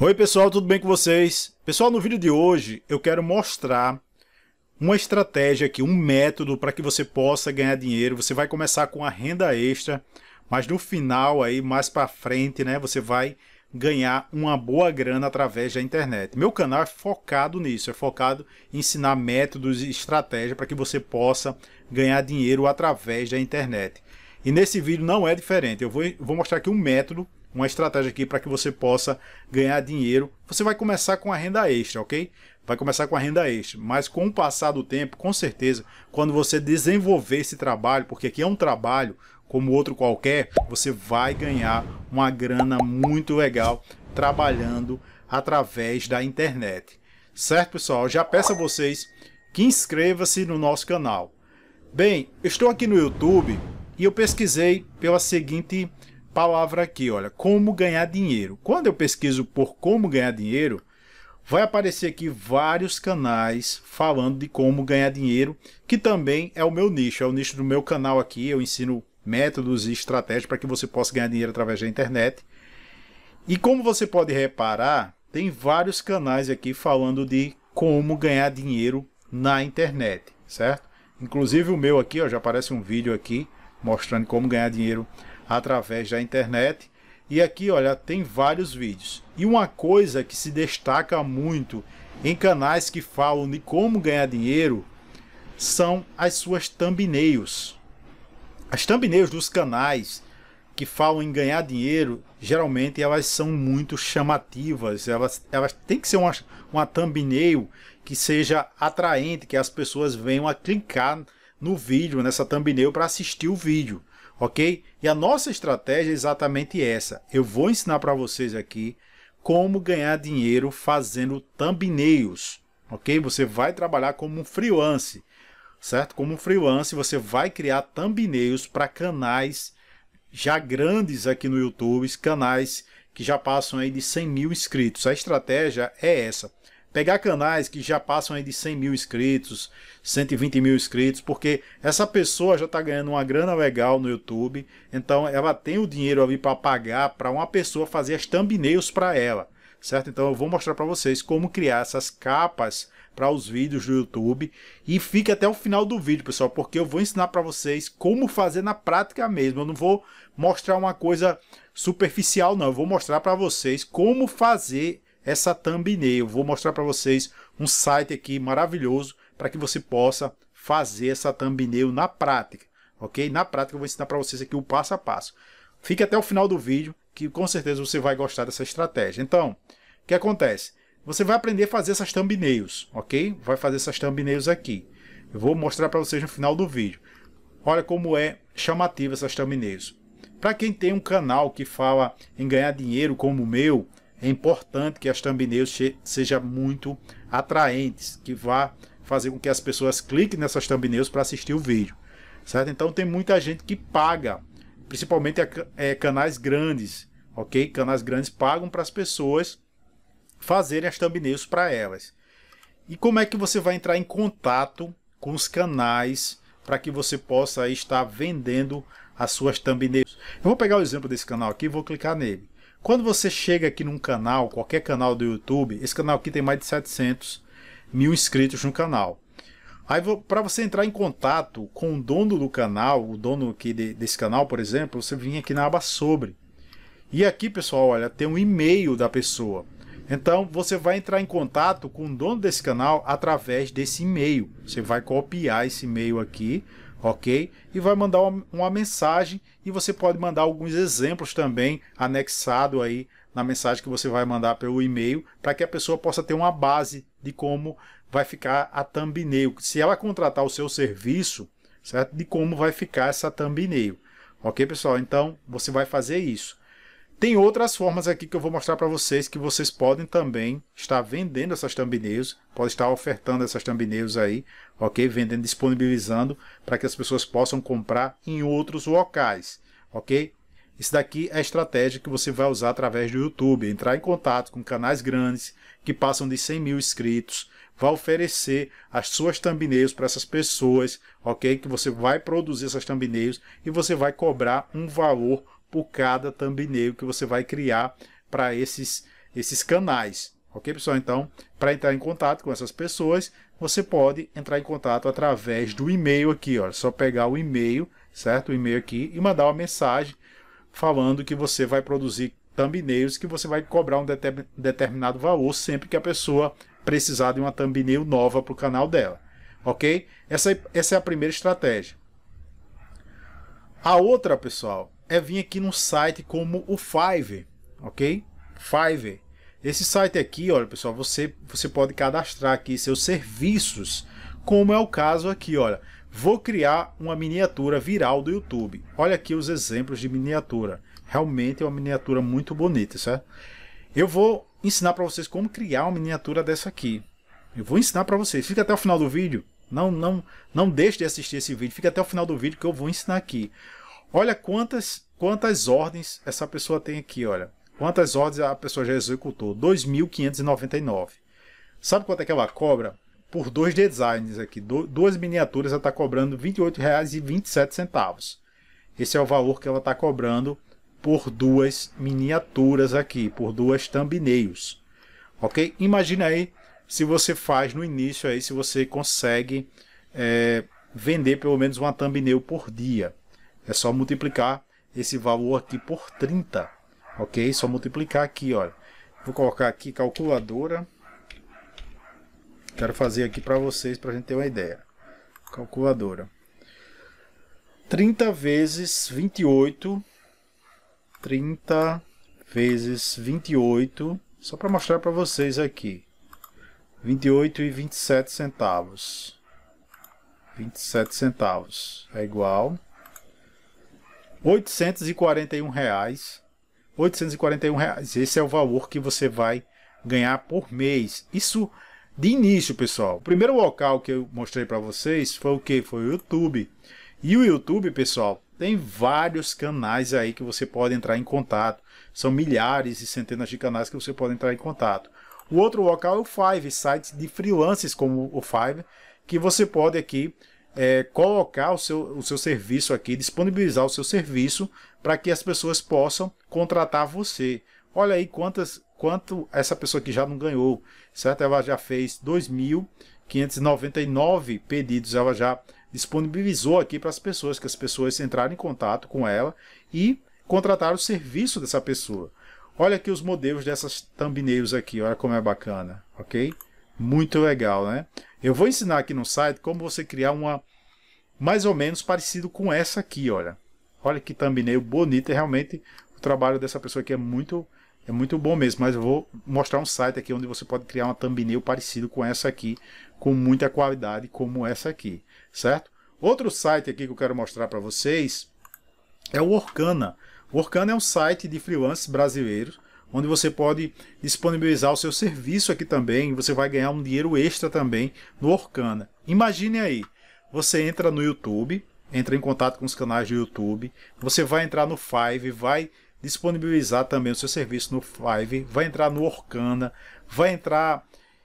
Oi pessoal, tudo bem com vocês? Pessoal, no vídeo de hoje eu quero mostrar uma estratégia aqui, um método para que você possa ganhar dinheiro. Você vai começar com a renda extra, mas no final aí, mais para frente, né, você vai ganhar uma boa grana através da internet. Meu canal é focado nisso, é focado em ensinar métodos e estratégia para que você possa ganhar dinheiro através da internet. E nesse vídeo não é diferente. Eu vou, vou mostrar aqui um método uma estratégia aqui para que você possa ganhar dinheiro. Você vai começar com a renda extra, ok? Vai começar com a renda extra, mas com o passar do tempo, com certeza, quando você desenvolver esse trabalho, porque aqui é um trabalho como outro qualquer, você vai ganhar uma grana muito legal trabalhando através da internet. Certo, pessoal? Já peço a vocês que inscreva-se no nosso canal. Bem, estou aqui no YouTube e eu pesquisei pela seguinte palavra aqui, olha, como ganhar dinheiro. Quando eu pesquiso por como ganhar dinheiro, vai aparecer aqui vários canais falando de como ganhar dinheiro, que também é o meu nicho, é o nicho do meu canal aqui, eu ensino métodos e estratégias para que você possa ganhar dinheiro através da internet. E como você pode reparar, tem vários canais aqui falando de como ganhar dinheiro na internet, certo? Inclusive o meu aqui, ó, já aparece um vídeo aqui mostrando como ganhar dinheiro através da internet. E aqui, olha, tem vários vídeos. E uma coisa que se destaca muito em canais que falam de como ganhar dinheiro são as suas thumbnails. As thumbnails dos canais que falam em ganhar dinheiro, geralmente elas são muito chamativas. Elas, elas têm que ser uma, uma thumbnail que seja atraente, que as pessoas venham a clicar no vídeo, nessa thumbnail, para assistir o vídeo ok? E a nossa estratégia é exatamente essa. Eu vou ensinar para vocês aqui como ganhar dinheiro fazendo thumbnails, ok? Você vai trabalhar como um freelance, certo? Como um freelance, você vai criar thumbnails para canais já grandes aqui no YouTube, canais que já passam aí de 100 mil inscritos. A estratégia é essa pegar canais que já passam aí de 100 mil inscritos, 120 mil inscritos, porque essa pessoa já está ganhando uma grana legal no YouTube, então ela tem o dinheiro ali para pagar para uma pessoa fazer as thumbnails para ela, certo? Então eu vou mostrar para vocês como criar essas capas para os vídeos do YouTube e fique até o final do vídeo, pessoal, porque eu vou ensinar para vocês como fazer na prática mesmo. Eu não vou mostrar uma coisa superficial, não. Eu vou mostrar para vocês como fazer essa thumbnail. Vou mostrar para vocês um site aqui maravilhoso para que você possa fazer essa thumbnail na prática, ok? Na prática eu vou ensinar para vocês aqui o passo a passo. Fique até o final do vídeo que com certeza você vai gostar dessa estratégia. Então, o que acontece? Você vai aprender a fazer essas thumbnails, ok? Vai fazer essas thumbnails aqui. Eu vou mostrar para vocês no final do vídeo. Olha como é chamativa essas thumbnails. Para quem tem um canal que fala em ganhar dinheiro como o meu, é importante que as thumbnails sejam muito atraentes, que vá fazer com que as pessoas cliquem nessas thumbnails para assistir o vídeo, certo? Então tem muita gente que paga, principalmente é, canais grandes, ok? Canais grandes pagam para as pessoas fazerem as thumbnails para elas. E como é que você vai entrar em contato com os canais para que você possa estar vendendo as suas thumbnails? Eu vou pegar o exemplo desse canal aqui e vou clicar nele. Quando você chega aqui num canal, qualquer canal do YouTube, esse canal aqui tem mais de 700 mil inscritos no canal. Aí para você entrar em contato com o dono do canal, o dono aqui de, desse canal, por exemplo, você vem aqui na aba sobre. E aqui, pessoal, olha, tem um e-mail da pessoa. Então você vai entrar em contato com o dono desse canal através desse e-mail. Você vai copiar esse e-mail aqui, ok? E vai mandar uma, uma, mensagem e você pode mandar alguns exemplos também anexado aí na mensagem que você vai mandar pelo e-mail para que a pessoa possa ter uma base de como vai ficar a thumbnail. Se ela contratar o seu serviço, certo? De como vai ficar essa thumbnail. Ok, pessoal? Então, você vai fazer isso. Tem outras formas aqui que eu vou mostrar para vocês que vocês podem também estar vendendo essas thumbnails, pode estar ofertando essas thumbnails aí, ok? Vendendo, disponibilizando para que as pessoas possam comprar em outros locais, ok? Isso daqui é a estratégia que você vai usar através do YouTube, entrar em contato com canais grandes que passam de 100 mil inscritos, vai oferecer as suas thumbnails para essas pessoas, ok? Que você vai produzir essas thumbnails e você vai cobrar um valor por cada thumbnail que você vai criar para esses, esses canais. Ok, pessoal? Então, para entrar em contato com essas pessoas, você pode entrar em contato através do e-mail aqui. Ó. É só pegar o e-mail, certo? O e-mail aqui e mandar uma mensagem falando que você vai produzir thumbnails que você vai cobrar um determinado valor sempre que a pessoa precisar de uma thumbnail nova para o canal dela. Ok? Essa, é, essa é a primeira estratégia. A outra, pessoal, é vir aqui num site como o Fiverr, ok? Fiverr. Esse site aqui, olha pessoal, você, você pode cadastrar aqui seus serviços, como é o caso aqui, olha. Vou criar uma miniatura viral do YouTube. Olha aqui os exemplos de miniatura. Realmente é uma miniatura muito bonita, certo? Eu vou ensinar para vocês como criar uma miniatura dessa aqui. Eu vou ensinar para vocês. Fica até o final do vídeo. Não, não, não deixe de assistir esse vídeo. Fica até o final do vídeo que eu vou ensinar aqui. Olha quantas, quantas ordens essa pessoa tem aqui, olha. Quantas ordens a pessoa já executou? 2.599. Sabe quanto é que ela cobra? Por dois designs aqui, duas miniaturas, ela está cobrando R$ 28,27. Esse é o valor que ela está cobrando por duas miniaturas aqui, por duas thumbnails. Ok? Imagina aí se você faz no início aí, se você consegue é, vender pelo menos uma thumbnail por dia. É só multiplicar esse valor aqui por 30, ok? Só multiplicar aqui, olha. Vou colocar aqui calculadora. Quero fazer aqui para vocês, para a gente ter uma ideia. Calculadora. 30 vezes 28. 30 vezes 28. Só para mostrar para vocês aqui. 28 e 27 centavos. 27 centavos é igual 841 reais 841 reais esse é o valor que você vai ganhar por mês isso de início pessoal o primeiro local que eu mostrei para vocês foi o que foi o YouTube e o YouTube pessoal tem vários canais aí que você pode entrar em contato são milhares e centenas de canais que você pode entrar em contato o outro local é o Five sites de freelancers como o Five que você pode aqui é, colocar o seu, o seu serviço aqui, disponibilizar o seu serviço para que as pessoas possam contratar você. Olha aí quantas, quanto essa pessoa que já não ganhou, certo? Ela já fez 2.599 pedidos, ela já disponibilizou aqui para as pessoas, que as pessoas entraram em contato com ela e contrataram o serviço dessa pessoa. Olha aqui os modelos dessas thumbnails aqui, olha como é bacana, ok? Muito legal, né? Eu vou ensinar aqui no site como você criar uma mais ou menos parecido com essa aqui, olha. Olha que thumbnail bonita, realmente o trabalho dessa pessoa aqui é muito é muito bom mesmo, mas eu vou mostrar um site aqui onde você pode criar uma thumbnail parecido com essa aqui, com muita qualidade como essa aqui, certo? Outro site aqui que eu quero mostrar para vocês é o Orkana. O Orkana é um site de freelance brasileiros onde você pode disponibilizar o seu serviço aqui também, você vai ganhar um dinheiro extra também no Orkana. Imagine aí, você entra no YouTube, entra em contato com os canais do YouTube, você vai entrar no Five, vai disponibilizar também o seu serviço no Five, vai entrar no Orkana, vai entrar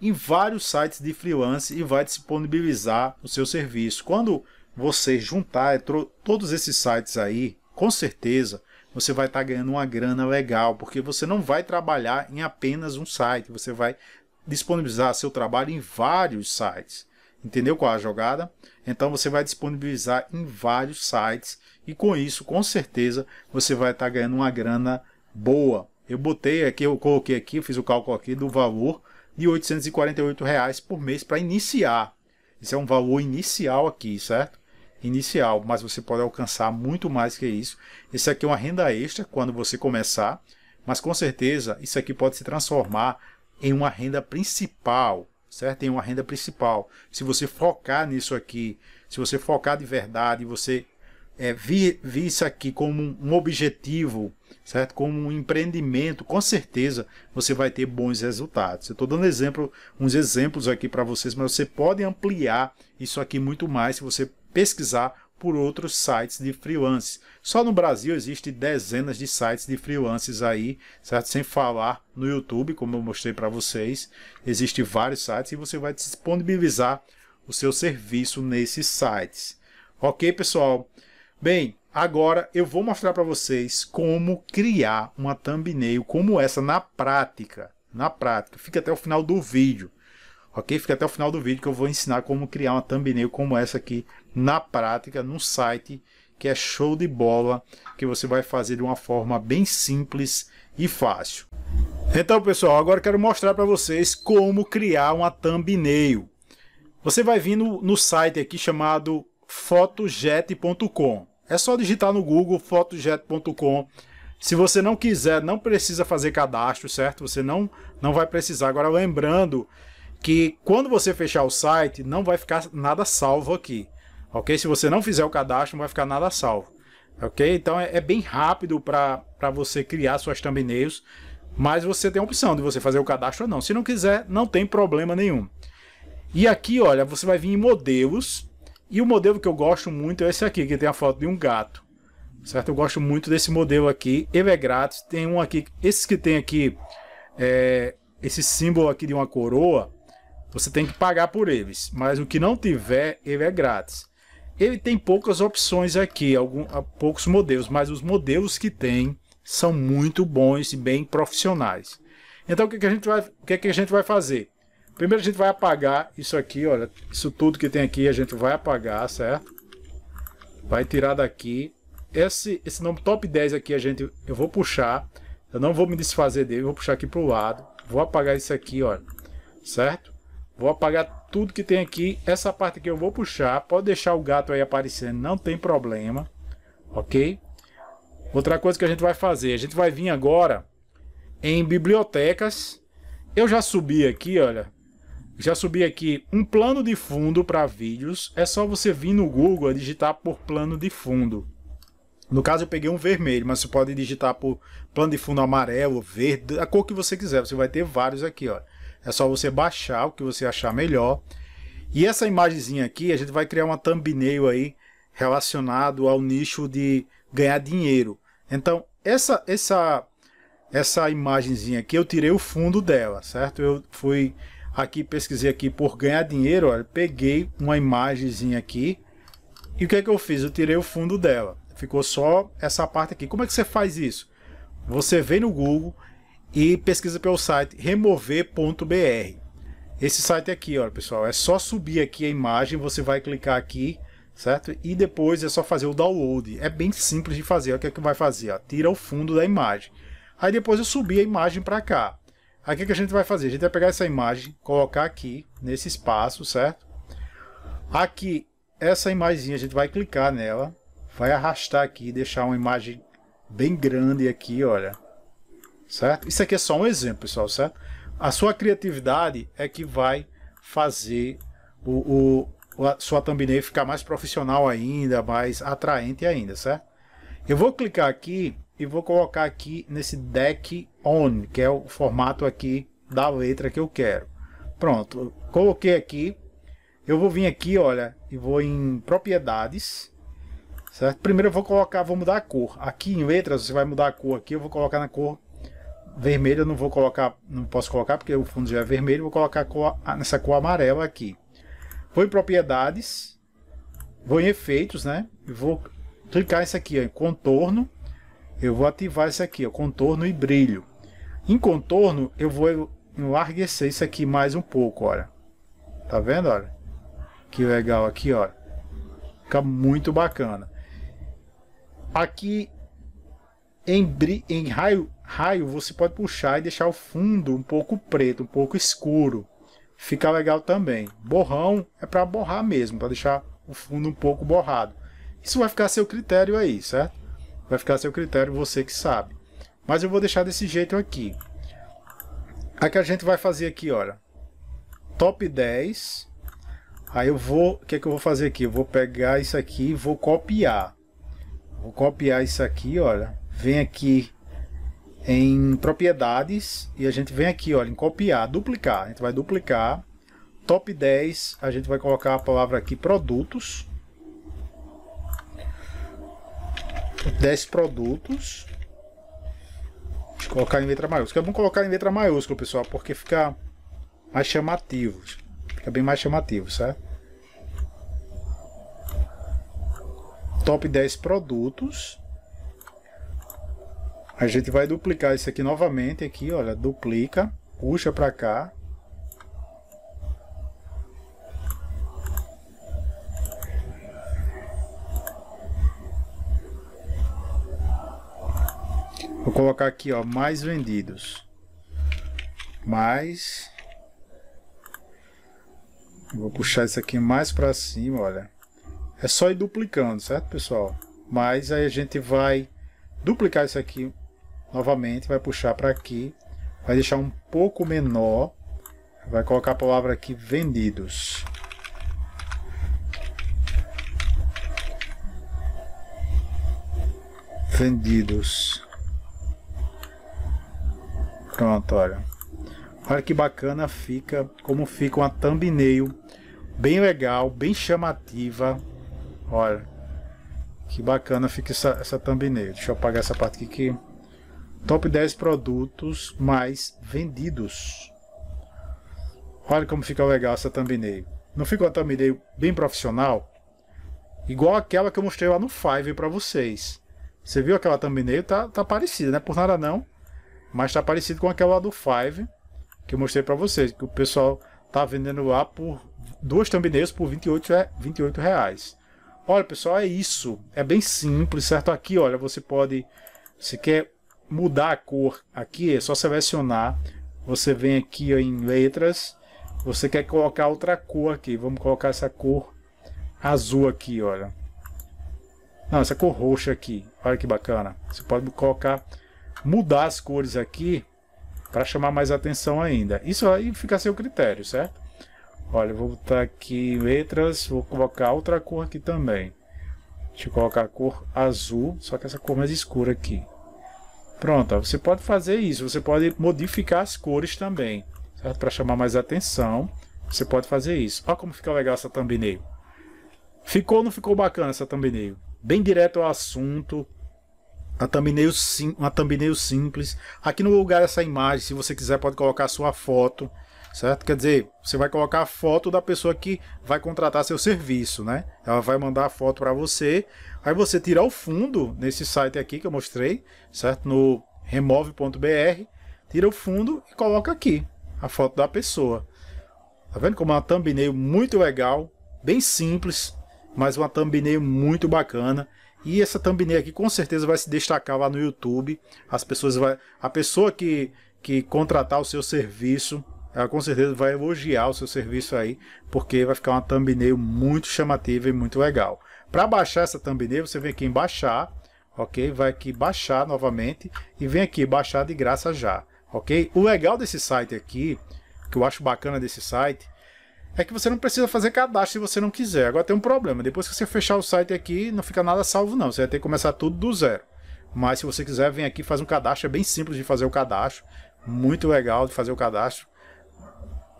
em vários sites de freelance e vai disponibilizar o seu serviço. Quando você juntar todos esses sites aí, com certeza você vai estar tá ganhando uma grana legal, porque você não vai trabalhar em apenas um site, você vai disponibilizar seu trabalho em vários sites. Entendeu qual é a jogada? Então você vai disponibilizar em vários sites e com isso, com certeza, você vai estar tá ganhando uma grana boa. Eu botei aqui, eu coloquei aqui, eu fiz o cálculo aqui do valor de R$ 848 reais por mês para iniciar. Isso é um valor inicial aqui, certo? inicial, mas você pode alcançar muito mais que isso. Isso aqui é uma renda extra quando você começar, mas com certeza isso aqui pode se transformar em uma renda principal, certo? Em uma renda principal. Se você focar nisso aqui, se você focar de verdade, você é, vir vi isso aqui como um objetivo, certo? Como um empreendimento, com certeza você vai ter bons resultados. Eu estou dando exemplo, uns exemplos aqui para vocês, mas você pode ampliar isso aqui muito mais se você pesquisar por outros sites de freelance. Só no Brasil existem dezenas de sites de freelances aí, certo? Sem falar no YouTube, como eu mostrei para vocês, existem vários sites e você vai disponibilizar o seu serviço nesses sites. OK, pessoal? Bem, agora eu vou mostrar para vocês como criar uma thumbnail como essa na prática, na prática. Fica até o final do vídeo. OK? Fica até o final do vídeo que eu vou ensinar como criar uma thumbnail como essa aqui na prática num site que é show de bola, que você vai fazer de uma forma bem simples e fácil. Então pessoal, agora quero mostrar para vocês como criar uma thumbnail. Você vai vir no, no site aqui chamado fotojet.com. É só digitar no Google fotojet.com. Se você não quiser, não precisa fazer cadastro, certo? Você não, não vai precisar. Agora lembrando que quando você fechar o site, não vai ficar nada salvo aqui ok? Se você não fizer o cadastro, não vai ficar nada salvo, ok? Então é, é bem rápido para você criar suas thumbnails, mas você tem a opção de você fazer o cadastro ou não. Se não quiser, não tem problema nenhum. E aqui, olha, você vai vir em modelos, e o modelo que eu gosto muito é esse aqui, que tem a foto de um gato, certo? Eu gosto muito desse modelo aqui, ele é grátis, tem um aqui, esses que tem aqui, é, esse símbolo aqui de uma coroa, você tem que pagar por eles, mas o que não tiver, ele é grátis. Ele tem poucas opções aqui, algum, ah, poucos modelos, mas os modelos que tem são muito bons e bem profissionais. Então o que, que, a, gente vai, o que, que a gente vai fazer? Primeiro a gente vai apagar isso aqui, olha, isso tudo que tem aqui a gente vai apagar, certo? Vai tirar daqui. Esse, esse nome top 10 aqui a gente, eu vou puxar, eu não vou me desfazer dele, vou puxar aqui para o lado. Vou apagar isso aqui, olha, certo? Vou apagar tudo que tem aqui. Essa parte aqui eu vou puxar. Pode deixar o gato aí aparecendo, não tem problema. Ok? Outra coisa que a gente vai fazer. A gente vai vir agora em bibliotecas. Eu já subi aqui, olha. Já subi aqui um plano de fundo para vídeos. É só você vir no Google e digitar por plano de fundo. No caso, eu peguei um vermelho, mas você pode digitar por plano de fundo amarelo, verde, a cor que você quiser. Você vai ter vários aqui, olha. É só você baixar o que você achar melhor. E essa imagenzinha aqui, a gente vai criar uma thumbnail aí relacionado ao nicho de ganhar dinheiro. Então, essa essa essa imagenzinha aqui, eu tirei o fundo dela, certo? Eu fui aqui, pesquisei aqui por ganhar dinheiro, olha, peguei uma imagenzinha aqui. E o que é que eu fiz? Eu tirei o fundo dela. Ficou só essa parte aqui. Como é que você faz isso? Você vem no Google, e pesquisa pelo site remover.br. Esse site aqui, olha pessoal, é só subir aqui a imagem, você vai clicar aqui, certo? E depois é só fazer o download. É bem simples de fazer. Olha o que, é que vai fazer? Ó. Tira o fundo da imagem. Aí depois eu subir a imagem para cá. Aí o que, é que a gente vai fazer? A gente vai pegar essa imagem, colocar aqui, nesse espaço, certo? Aqui, essa imagem a gente vai clicar nela, vai arrastar aqui, deixar uma imagem bem grande aqui, olha certo? Isso aqui é só um exemplo, pessoal, certo? A sua criatividade é que vai fazer o, o a sua thumbnail ficar mais profissional ainda, mais atraente ainda, certo? Eu vou clicar aqui e vou colocar aqui nesse deck on, que é o formato aqui da letra que eu quero. Pronto, coloquei aqui. Eu vou vir aqui, olha, e vou em propriedades, certo? Primeiro eu vou colocar, vou mudar a cor. Aqui em letras você vai mudar a cor aqui, eu vou colocar na cor vermelho eu não vou colocar, não posso colocar porque o fundo já é vermelho, vou colocar cor, nessa cor amarela aqui. Vou em propriedades, vou em efeitos, né? vou clicar isso aqui ó, em contorno, eu vou ativar isso aqui, ó, contorno e brilho. Em contorno eu vou enlarguecer isso aqui mais um pouco, olha. Tá vendo, olha? Que legal aqui, olha. Fica muito bacana. Aqui em, em raio raio, você pode puxar e deixar o fundo um pouco preto, um pouco escuro. Fica legal também. Borrão é para borrar mesmo, para deixar o fundo um pouco borrado. Isso vai ficar a seu critério aí, certo? Vai ficar a seu critério, você que sabe. Mas eu vou deixar desse jeito aqui. Aqui a gente vai fazer aqui, olha. Top 10. Aí eu vou, o que é que eu vou fazer aqui? Eu vou pegar isso aqui e vou copiar. Vou copiar isso aqui, olha. Vem aqui em propriedades e a gente vem aqui, olha, em copiar, duplicar. A gente vai duplicar top 10, a gente vai colocar a palavra aqui produtos. 10 produtos. Deixa eu colocar em letra maiúscula. vamos é colocar em letra maiúscula, pessoal, porque fica mais chamativo. Fica bem mais chamativo, certo? Top 10 produtos. A gente vai duplicar isso aqui novamente, aqui, olha, duplica, puxa para cá. Vou colocar aqui, ó, mais vendidos. Mais Vou puxar isso aqui mais para cima, olha. É só ir duplicando, certo, pessoal? Mas aí a gente vai duplicar isso aqui novamente vai puxar para aqui, vai deixar um pouco menor, vai colocar a palavra aqui vendidos. Vendidos. Pronto, olha. Olha que bacana fica, como fica uma thumbnail bem legal, bem chamativa. Olha, que bacana fica essa, essa thumbnail. Deixa eu apagar essa parte aqui que Top 10 produtos mais vendidos. Olha como fica legal essa thumbnail. Não ficou a thumbnail bem profissional? Igual aquela que eu mostrei lá no Five para vocês. Você viu aquela thumbnail? Tá, tá parecida, né? Por nada não. Mas tá parecido com aquela do Five que eu mostrei para vocês. Que o pessoal tá vendendo lá por duas thumbnails por 28, 28 é, reais. Olha pessoal, é isso. É bem simples, certo? Aqui, olha, você pode... Se quer mudar a cor aqui, é só selecionar. Você vem aqui em letras, você quer colocar outra cor aqui. Vamos colocar essa cor azul aqui, olha. Não, essa cor roxa aqui. Olha que bacana. Você pode colocar, mudar as cores aqui para chamar mais atenção ainda. Isso aí fica a seu critério, certo? Olha, vou botar aqui letras, vou colocar outra cor aqui também. Deixa eu colocar a cor azul, só que essa cor mais escura aqui. Pronto, você pode fazer isso, você pode modificar as cores também, certo? Para chamar mais atenção, você pode fazer isso. Olha como fica legal essa thumbnail. Ficou ou não ficou bacana essa thumbnail? Bem direto ao assunto, a thumbnail, sim, uma thumbnail simples. Aqui no lugar dessa imagem, se você quiser, pode colocar sua foto certo? Quer dizer, você vai colocar a foto da pessoa que vai contratar seu serviço, né? Ela vai mandar a foto para você, aí você tira o fundo nesse site aqui que eu mostrei, certo? No remove.br, tira o fundo e coloca aqui a foto da pessoa. Tá vendo como é uma thumbnail muito legal, bem simples, mas uma thumbnail muito bacana. E essa thumbnail aqui com certeza vai se destacar lá no YouTube. As pessoas vai, a pessoa que que contratar o seu serviço ela com certeza vai elogiar o seu serviço aí, porque vai ficar uma thumbnail muito chamativa e muito legal. Para baixar essa thumbnail, você vem aqui em baixar, ok? Vai aqui baixar novamente e vem aqui baixar de graça já, ok? O legal desse site aqui, que eu acho bacana desse site, é que você não precisa fazer cadastro se você não quiser. Agora tem um problema, depois que você fechar o site aqui, não fica nada salvo não, você vai ter que começar tudo do zero. Mas se você quiser, vem aqui faz um cadastro, é bem simples de fazer o cadastro, muito legal de fazer o cadastro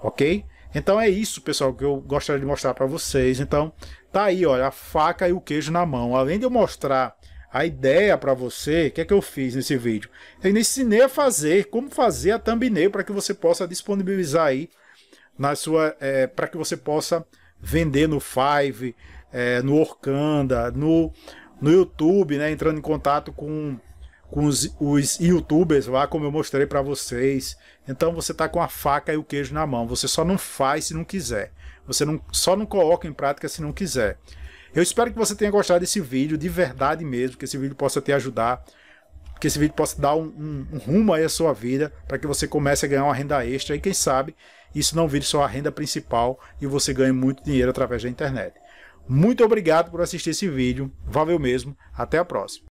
ok? Então é isso, pessoal, que eu gostaria de mostrar para vocês. Então, tá aí, olha, a faca e o queijo na mão. Além de eu mostrar a ideia para você, o que é que eu fiz nesse vídeo? Eu ensinei a fazer, como fazer a thumbnail para que você possa disponibilizar aí na sua, é, para que você possa vender no Five, é, no Orkanda, no, no YouTube, né, entrando em contato com com os, os youtubers lá, como eu mostrei para vocês. Então você tá com a faca e o queijo na mão. Você só não faz se não quiser. Você não, só não coloca em prática se não quiser. Eu espero que você tenha gostado desse vídeo, de verdade mesmo, que esse vídeo possa te ajudar, que esse vídeo possa dar um, um, um rumo aí à sua vida, para que você comece a ganhar uma renda extra e quem sabe isso não vire sua renda principal e você ganhe muito dinheiro através da internet. Muito obrigado por assistir esse vídeo, valeu mesmo, até a próxima.